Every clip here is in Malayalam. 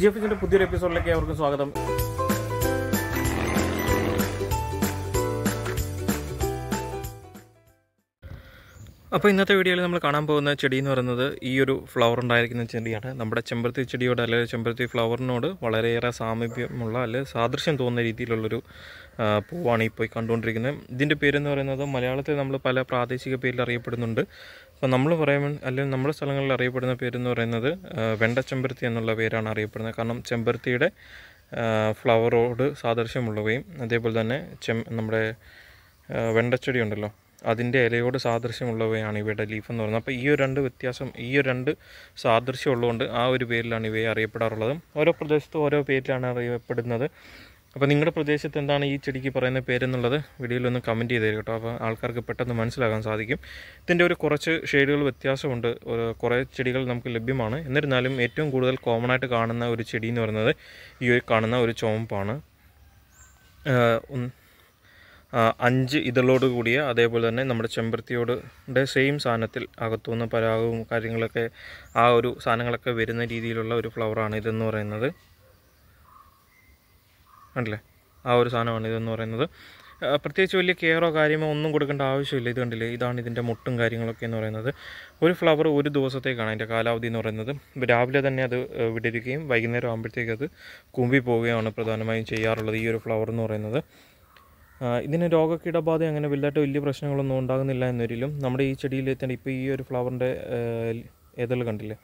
ജി എഫ് എസിന്റെ പുതിയൊരു എപ്പിസോഡിലേക്ക് അവർക്കും സ്വാഗതം അപ്പോൾ ഇന്നത്തെ വീഡിയോയിൽ നമ്മൾ കാണാൻ പോകുന്ന ചെടി എന്ന് പറയുന്നത് ഈ ഒരു ഫ്ലവർ ഉണ്ടായിരിക്കുന്ന ചെടിയാണ് നമ്മുടെ ചെമ്പരത്തി ചെടിയോട് അല്ലെങ്കിൽ ചെമ്പരത്തി ഫ്ലവറിനോട് വളരെയേറെ സാമീപ്യമുള്ള അല്ലെങ്കിൽ സാദൃശ്യം തോന്നുന്ന രീതിയിലുള്ളൊരു പൂവാണ് ഈ പോയി കണ്ടുകൊണ്ടിരിക്കുന്നത് ഇതിൻ്റെ പേരെന്ന് പറയുന്നത് മലയാളത്തിൽ നമ്മൾ പല പ്രാദേശിക പേരിൽ അറിയപ്പെടുന്നുണ്ട് അപ്പോൾ നമ്മൾ പറയുമ്പോൾ അല്ലെങ്കിൽ നമ്മുടെ സ്ഥലങ്ങളിൽ അറിയപ്പെടുന്ന പേരെന്ന് പറയുന്നത് വെണ്ട ചെമ്പരത്തി എന്നുള്ള പേരാണ് അറിയപ്പെടുന്നത് കാരണം ചെമ്പരത്തിയുടെ ഫ്ലവറോട് സാദൃശ്യമുള്ളവയും അതേപോലെ തന്നെ ചെം നമ്മുടെ വെണ്ടച്ചെടി ഉണ്ടല്ലോ അതിൻ്റെ ഇലയോട് സാദൃശ്യമുള്ളവയാണ് ഇവയുടെ ലീഫ് എന്ന് പറയുന്നത് അപ്പോൾ ഈ ഒരു രണ്ട് വ്യത്യാസം ഈ ഒരു രണ്ട് സാദൃശ്യം ഉള്ളതുകൊണ്ട് ആ ഒരു പേരിലാണ് ഇവയെ അറിയപ്പെടാറുള്ളത് ഓരോ പ്രദേശത്തും ഓരോ പേരിലാണ് അറിയപ്പെടുന്നത് അപ്പോൾ നിങ്ങളുടെ പ്രദേശത്ത് എന്താണ് ഈ ചെടിക്ക് പറയുന്ന പേരെന്നുള്ളത് വീഡിയോയിലൊന്ന് കമൻറ്റ് ചെയ്ത് തരും കേട്ടോ അപ്പോൾ ആൾക്കാർക്ക് പെട്ടെന്ന് മനസ്സിലാക്കാൻ സാധിക്കും ഇതിൻ്റെ ഒരു കുറച്ച് ഷെയ്ഡുകൾ വ്യത്യാസമുണ്ട് കുറേ ചെടികൾ നമുക്ക് ലഭ്യമാണ് എന്നിരുന്നാലും ഏറ്റവും കൂടുതൽ കോമൺ ആയിട്ട് കാണുന്ന ഒരു ചെടി എന്ന് പറയുന്നത് ഈ കാണുന്ന ഒരു ചോമ്പാണ് അഞ്ച് ഇതളോട് കൂടിയ അതേപോലെ തന്നെ നമ്മുടെ ചെമ്പരത്തിയോടെ സെയിം സാധനത്തിൽ അകത്തുനിന്ന് പരാഗവും കാര്യങ്ങളൊക്കെ ആ ഒരു സാധനങ്ങളൊക്കെ വരുന്ന രീതിയിലുള്ള ഒരു ഫ്ലവറാണ് ഇതെന്ന് പറയുന്നത് കണ്ടില്ലേ ആ ഒരു സാധനമാണ് ഇതെന്ന് പറയുന്നത് പ്രത്യേകിച്ച് വലിയ കെയറോ കാര്യമോ ഒന്നും കൊടുക്കേണ്ട ആവശ്യമില്ല ഇത് കണ്ടില്ലേ ഇതാണ് ഇതിൻ്റെ മുട്ടും കാര്യങ്ങളൊക്കെ എന്ന് പറയുന്നത് ഒരു ഫ്ലവർ ഒരു ദിവസത്തേക്കാണ് അതിൻ്റെ കാലാവധി എന്ന് പറയുന്നത് രാവിലെ തന്നെ അത് വിടരുകയും വൈകുന്നേരം ആകുമ്പോഴത്തേക്ക് അത് കുമ്പി പോവുകയാണ് പ്രധാനമായും ചെയ്യാറുള്ളത് ഈ ഒരു ഫ്ലവർ എന്ന് പറയുന്നത് ഇതിന് രോഗക്കീടബാധ അങ്ങനെ വലുതായിട്ട് വലിയ പ്രശ്നങ്ങളൊന്നും ഉണ്ടാകുന്നില്ല എന്നൊരിലും നമ്മുടെ ഈ ചെടിയിൽ എത്തേണ്ട ഇപ്പോൾ ഈ ഒരു ഫ്ലവറിൻ്റെ ഏതെല്ലാം കണ്ടില്ലേ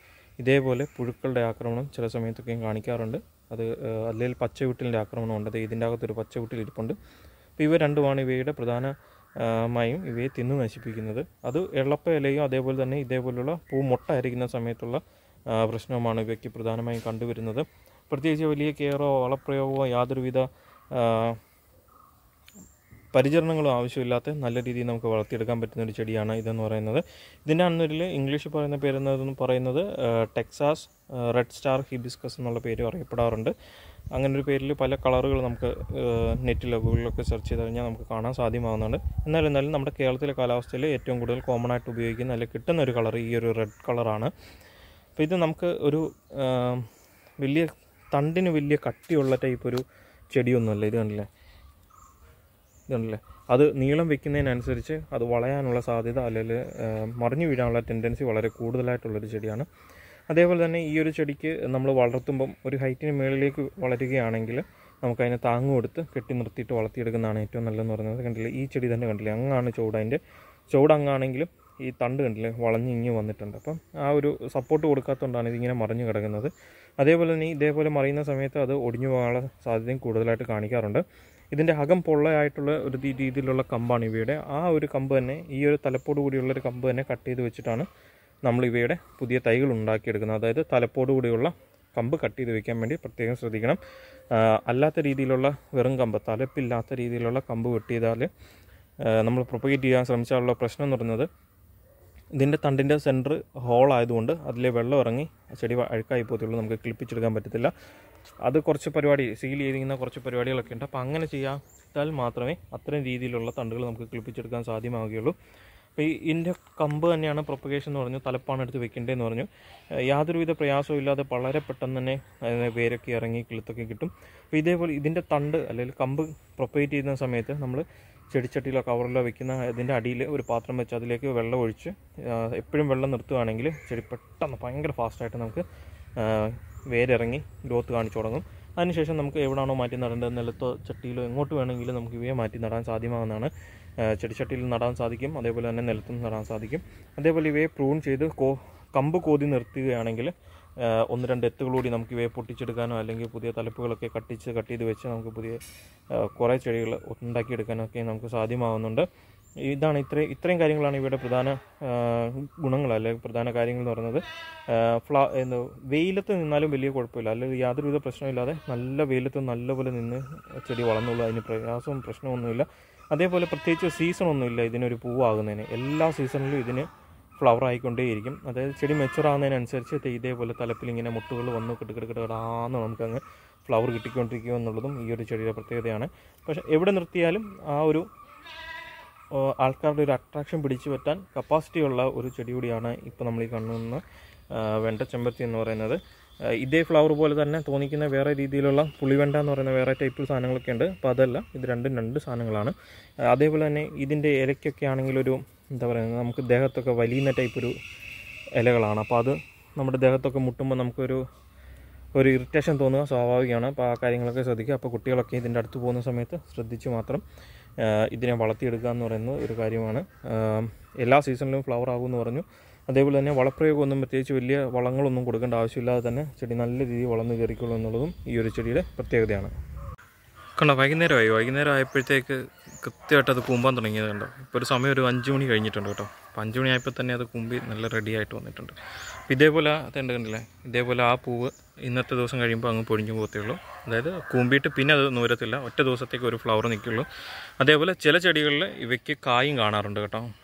ഇതേപോലെ പുഴുക്കളുടെ ആക്രമണം ചില സമയത്തൊക്കെയും കാണിക്കാറുണ്ട് അത് അല്ലെങ്കിൽ പച്ചവിട്ടിലിൻ്റെ ഉണ്ട് അത് ഇതിൻ്റെ അകത്തൊരു പച്ചവിട്ടിൽ ഇരിപ്പുണ്ട് അപ്പോൾ ഇവ രണ്ടുമാണ് ഇവയുടെ പ്രധാനമായും ഇവയെ തിന്നു നശിപ്പിക്കുന്നത് അത് എളപ്പ ഇലയും അതേപോലെ തന്നെ ഇതേപോലുള്ള പൂ മുട്ട അരിക്കുന്ന സമയത്തുള്ള പ്രശ്നവുമാണ് ഇവയ്ക്ക് പ്രധാനമായും കണ്ടുവരുന്നത് പ്രത്യേകിച്ച് വലിയ കെയറോ വളപ്രയോഗമോ യാതൊരുവിധ പരിചരണങ്ങളും ആവശ്യമില്ലാത്ത നല്ല രീതിയിൽ നമുക്ക് വളർത്തിയെടുക്കാൻ പറ്റുന്ന ഒരു ചെടിയാണ് ഇതെന്ന് പറയുന്നത് ഇതിൻ്റെ അന്നൊരു ഇംഗ്ലീഷിൽ പറയുന്ന പേരെന്നതെന്ന് പറയുന്നത് ടെക്സാസ് റെഡ് സ്റ്റാർ ഹിബിസ്കസ് എന്നുള്ള പേരും അറിയപ്പെടാറുണ്ട് അങ്ങനെ ഒരു പേരിൽ പല കളറുകൾ നമുക്ക് നെറ്റിലോ ഗൂഗിളിലൊക്കെ സെർച്ച് ചെയ്ത് കഴിഞ്ഞാൽ നമുക്ക് കാണാൻ സാധ്യമാകുന്നുണ്ട് എന്നാലും നമ്മുടെ കേരളത്തിലെ കാലാവസ്ഥയിൽ ഏറ്റവും കൂടുതൽ കോമൺ ആയിട്ട് ഉപയോഗിക്കുന്ന അല്ലെങ്കിൽ കിട്ടുന്ന ഒരു കളർ ഈ ഒരു റെഡ് കളറാണ് അപ്പോൾ ഇത് നമുക്ക് ഒരു വലിയ തണ്ടിന് വലിയ കട്ടിയുള്ള ടൈപ്പ് ഒരു ചെടിയൊന്നുമല്ല ഇത് കണ്ടില്ലേ ഇതുണ്ടല്ലേ അത് നീളം വെക്കുന്നതിനനുസരിച്ച് അത് വളയാനുള്ള സാധ്യത അല്ലെങ്കിൽ മറിഞ്ഞു വീഴാനുള്ള ടെൻഡൻസി വളരെ കൂടുതലായിട്ടുള്ളൊരു ചെടിയാണ് അതേപോലെ തന്നെ ഈ ഒരു ചെടിക്ക് നമ്മൾ വളർത്തുമ്പം ഒരു ഹൈറ്റിന് മുകളിലേക്ക് വളരുകയാണെങ്കിൽ നമുക്കതിനെ താങ്ങ് കൊടുത്ത് കെട്ടി നിർത്തിയിട്ട് വളർത്തിയെടുക്കുന്നതാണ് ഏറ്റവും നല്ലതെന്ന് പറയുന്നത് കണ്ടില്ലേ ഈ ചെടി തന്നെ കണ്ടില്ലേ അങ്ങാണ് ചുവട് അതിൻ്റെ അങ്ങാണെങ്കിലും ഈ തണ്ട് കണ്ടില്ലേ ഇങ്ങി വന്നിട്ടുണ്ട് അപ്പം ആ ഒരു സപ്പോർട്ട് കൊടുക്കാത്തതുകൊണ്ടാണ് ഇതിങ്ങനെ മറിഞ്ഞു കിടക്കുന്നത് അതേപോലെ തന്നെ ഇതേപോലെ മറിയുന്ന സമയത്ത് അത് ഒടിഞ്ഞു പോകാനുള്ള സാധ്യതയും കൂടുതലായിട്ട് കാണിക്കാറുണ്ട് ഇതിൻ്റെ അകം പൊള്ളയായിട്ടുള്ള ഒരു രീതിയിലുള്ള കമ്പാണ് ഇവയുടെ ആ ഒരു കമ്പ് തന്നെ ഈ ഒരു തലപ്പോട് കൂടിയുള്ളൊരു കമ്പ് തന്നെ കട്ട് ചെയ്ത് വെച്ചിട്ടാണ് നമ്മൾ ഇവയുടെ പുതിയ തൈകൾ ഉണ്ടാക്കിയെടുക്കുന്നത് അതായത് തലപ്പോട് കൂടിയുള്ള കമ്പ് കട്ട് ചെയ്ത് വെക്കാൻ വേണ്ടി പ്രത്യേകം ശ്രദ്ധിക്കണം അല്ലാത്ത രീതിയിലുള്ള വെറും കമ്പ് തലപ്പില്ലാത്ത രീതിയിലുള്ള കമ്പ് വെട്ടി ചെയ്താൽ നമ്മൾ പ്രൊപ്പഗേറ്റ് ചെയ്യാൻ ശ്രമിച്ചാലുള്ള പ്രശ്നം എന്ന് പറയുന്നത് ഇതിൻ്റെ തണ്ടിൻ്റെ സെൻറ്റർ ഹോളായതുകൊണ്ട് അതിലെ വെള്ളം ഇറങ്ങി ചെടി അഴുക്കായി പോകത്തുള്ളൂ നമുക്ക് ക്ലിപ്പിച്ചെടുക്കാൻ പറ്റത്തില്ല അത് കുറച്ച് പരിപാടി സീൽ ചെയ്തിരിക്കുന്ന കുറച്ച് പരിപാടികളൊക്കെ ഉണ്ട് അപ്പോൾ അങ്ങനെ ചെയ്യാത്താൽ മാത്രമേ അത്രയും രീതിയിലുള്ള തണ്ടുകൾ നമുക്ക് കിളിപ്പിച്ചെടുക്കാൻ സാധ്യമാവുകയുള്ളൂ അപ്പോൾ ഈ ഇതിൻ്റെ കമ്പ് തന്നെയാണ് പ്രൊപ്പഗേഷൻ എന്ന് പറഞ്ഞു തലപ്പാണ് എടുത്ത് വെക്കേണ്ടതെന്ന് പറഞ്ഞു യാതൊരുവിധ പ്രയാസവും ഇല്ലാതെ വളരെ പെട്ടെന്ന് തന്നെ വേരൊക്കെ ഇറങ്ങി കിളുത്തൊക്കെ കിട്ടും അപ്പോൾ ഇതേപോലെ ഇതിൻ്റെ തണ്ട് അല്ലെങ്കിൽ കമ്പ് പ്രൊപ്പഗേറ്റ് ചെയ്യുന്ന സമയത്ത് നമ്മൾ ചെടിച്ചട്ടിയിലോ കവറിലോ വെക്കുന്ന അതിൻ്റെ അടിയിൽ ഒരു പാത്രം വെച്ച് അതിലേക്ക് വെള്ളം ഒഴിച്ച് എപ്പോഴും വെള്ളം നിർത്തുകയാണെങ്കിൽ ചെടി പെട്ടെന്ന് ഭയങ്കര ഫാസ്റ്റായിട്ട് നമുക്ക് വേരിറങ്ങി ഗ്രോത്ത് കാണിച്ചു തുടങ്ങും അതിനുശേഷം നമുക്ക് എവിടാണോ മാറ്റി നടേണ്ടത് നിലത്തോ ചട്ടിയിലോ എങ്ങോട്ട് വേണമെങ്കിലും നമുക്ക് ഇവയെ മാറ്റി നടാൻ സാധ്യമാകുന്നതാണ് ചെടിച്ചട്ടിയിൽ നടാൻ സാധിക്കും അതേപോലെ തന്നെ നിലത്തും നടാൻ സാധിക്കും അതേപോലെ ഇവയെ പ്രൂൺ ചെയ്ത് കോ കമ്പ് കോതി നിർത്തുകയാണെങ്കിൽ ഒന്ന് രണ്ട് എത്തുകളൂടി നമുക്ക് ഇവയെ പൊട്ടിച്ചെടുക്കാനോ അല്ലെങ്കിൽ പുതിയ തലപ്പുകളൊക്കെ കട്ടിച്ച് കട്ട് ചെയ്ത് വെച്ച് നമുക്ക് പുതിയ കുറേ ചെടികൾ ഉണ്ടാക്കിയെടുക്കാനൊക്കെ നമുക്ക് സാധ്യമാകുന്നുണ്ട് ഇതാണ് ഇത്രയും ഇത്രയും കാര്യങ്ങളാണ് ഇവയുടെ പ്രധാന ഗുണങ്ങൾ അല്ലെങ്കിൽ പ്രധാന കാര്യങ്ങൾ എന്ന് പറയുന്നത് ഫ്ലാ എന്താ വെയിലത്ത് നിന്നാലും വലിയ കുഴപ്പമില്ല അല്ലെങ്കിൽ യാതൊരുവിധ പ്രശ്നമില്ലാതെ നല്ല വെയിലത്ത് നല്ലപോലെ നിന്ന് ചെടി വളർന്നുള്ളൂ അതിന് പ്രയാസവും പ്രശ്നമൊന്നുമില്ല അതേപോലെ പ്രത്യേകിച്ച് സീസണൊന്നുമില്ല ഇതിനൊരു പൂവാകുന്നതിന് എല്ലാ സീസണിലും ഇതിന് ഫ്ലവർ ആയിക്കൊണ്ടേയിരിക്കും അതായത് ചെടി മെച്ചുറാകുന്നതിനനുസരിച്ച് ഇതേപോലെ തലപ്പിൽ ഇങ്ങനെ മുട്ടുകൾ വന്ന് കിടക്കിടക്കിടാന്ന് നമുക്കങ്ങ് ഫ്ലവർ കിട്ടിക്കൊണ്ടിരിക്കുക എന്നുള്ളതും ഈ ഒരു ചെടിയുടെ പ്രത്യേകതയാണ് പക്ഷേ എവിടെ നിർത്തിയാലും ആ ഒരു ആൾക്കാരുടെ ഒരു അട്രാക്ഷൻ പിടിച്ചു പറ്റാൻ കപ്പാസിറ്റിയുള്ള ഒരു ചെടി കൂടിയാണ് ഇപ്പോൾ നമ്മൾ ഈ കാണുന്ന വെണ്ട ചെമ്പത്തി എന്ന് പറയുന്നത് ഇതേ ഫ്ലവർ പോലെ തന്നെ തോന്നിക്കുന്ന വേറെ രീതിയിലുള്ള പുളിവെണ്ട എന്ന് പറയുന്ന വേറെ ടൈപ്പ് സാധനങ്ങളൊക്കെ ഉണ്ട് അപ്പോൾ അതല്ല ഇത് രണ്ടും രണ്ട് സാധനങ്ങളാണ് അതേപോലെ തന്നെ ഇതിൻ്റെ ഇലയ്ക്കൊക്കെ ആണെങ്കിലൊരു എന്താ പറയുന്നത് നമുക്ക് ദേഹത്തൊക്കെ വലിയുന്ന ടൈപ്പ് ഒരു ഇലകളാണ് അപ്പോൾ അത് നമ്മുടെ ദേഹത്തൊക്കെ മുട്ടുമ്പോൾ നമുക്കൊരു ഒരു ഇറിറ്റേഷൻ തോന്നുക സ്വാഭാവികമാണ് അപ്പോൾ ആ കാര്യങ്ങളൊക്കെ ശ്രദ്ധിക്കുക അപ്പോൾ കുട്ടികളൊക്കെ ഇതിൻ്റെ അടുത്ത് പോകുന്ന സമയത്ത് ശ്രദ്ധിച്ച് മാത്രം ഇതിനെ വളർത്തിയെടുക്കുക എന്ന് പറയുന്നത് ഒരു കാര്യമാണ് എല്ലാ സീസണിലും ഫ്ലവർ ആകുമെന്ന് പറഞ്ഞു അതേപോലെ തന്നെ വളപ്രയോഗമൊന്നും പ്രത്യേകിച്ച് വലിയ വളങ്ങളൊന്നും കൊടുക്കേണ്ട ആവശ്യമില്ലാതെ തന്നെ ചെടി നല്ല രീതിയിൽ വളർന്നു കയറിക്കുള്ളൂ എന്നുള്ളതും ഈ ഒരു ചെടിയുടെ പ്രത്യേകതയാണ് കണ്ടോ വൈകുന്നേരമായി വൈകുന്നേരം ആയപ്പോഴത്തേക്ക് കൃത്യമായിട്ട് അത് പൂമ്പാൻ തുടങ്ങിയത് കണ്ടോ ഇപ്പോൾ ഒരു സമയം ഒരു അഞ്ച് മണി കഴിഞ്ഞിട്ടുണ്ട് കേട്ടോ അപ്പോൾ അഞ്ച് മണിയായപ്പോൾ തന്നെ അത് കുമ്പി നല്ല റെഡിയായിട്ട് വന്നിട്ടുണ്ട് ഇതേപോലെ തേണ്ട കണ്ടില്ലേ ഇതേപോലെ ആ പൂവ് ഇന്നത്തെ ദിവസം കഴിയുമ്പോൾ അങ്ങ് പൊഴിഞ്ഞു പോകത്തേയുള്ളൂ അതായത് കൂമ്പിയിട്ട് പിന്നെ അത് നൂരത്തില്ല ഒറ്റ ദിവസത്തേക്ക് ഒരു ഫ്ലവർ നിൽക്കുള്ളൂ അതേപോലെ ചില ചെടികളിൽ ഇവയ്ക്ക് കായും കാണാറുണ്ട് കേട്ടോ